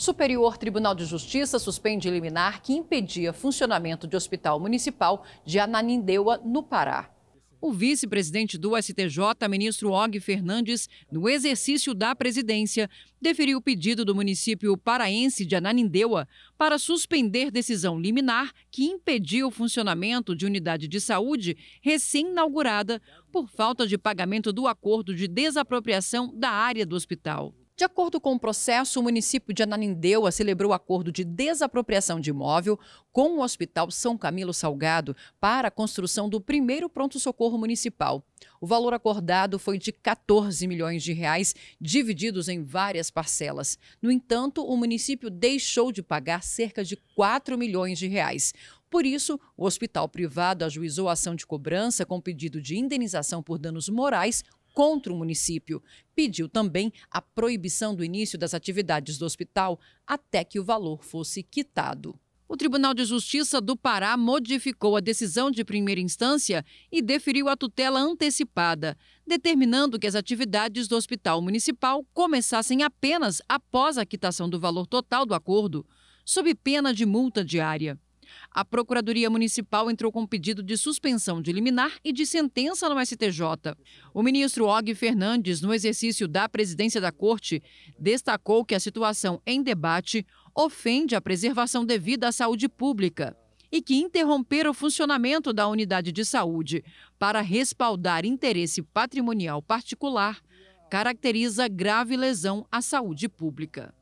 Superior Tribunal de Justiça suspende liminar que impedia funcionamento de hospital municipal de Ananindeua, no Pará. O vice-presidente do STJ, ministro Og Fernandes, no exercício da presidência, deferiu o pedido do município paraense de Ananindeua para suspender decisão liminar que impediu o funcionamento de unidade de saúde recém-inaugurada por falta de pagamento do acordo de desapropriação da área do hospital. De acordo com o processo, o município de Ananindeua celebrou acordo de desapropriação de imóvel com o Hospital São Camilo Salgado para a construção do primeiro pronto-socorro municipal. O valor acordado foi de 14 milhões de reais, divididos em várias parcelas. No entanto, o município deixou de pagar cerca de 4 milhões de reais. Por isso, o hospital privado ajuizou a ação de cobrança com pedido de indenização por danos morais contra o município. Pediu também a proibição do início das atividades do hospital até que o valor fosse quitado. O Tribunal de Justiça do Pará modificou a decisão de primeira instância e deferiu a tutela antecipada, determinando que as atividades do Hospital Municipal começassem apenas após a quitação do valor total do acordo, sob pena de multa diária a Procuradoria Municipal entrou com pedido de suspensão de liminar e de sentença no STJ. O ministro Og Fernandes, no exercício da presidência da Corte, destacou que a situação em debate ofende a preservação devida à saúde pública e que interromper o funcionamento da unidade de saúde para respaldar interesse patrimonial particular caracteriza grave lesão à saúde pública.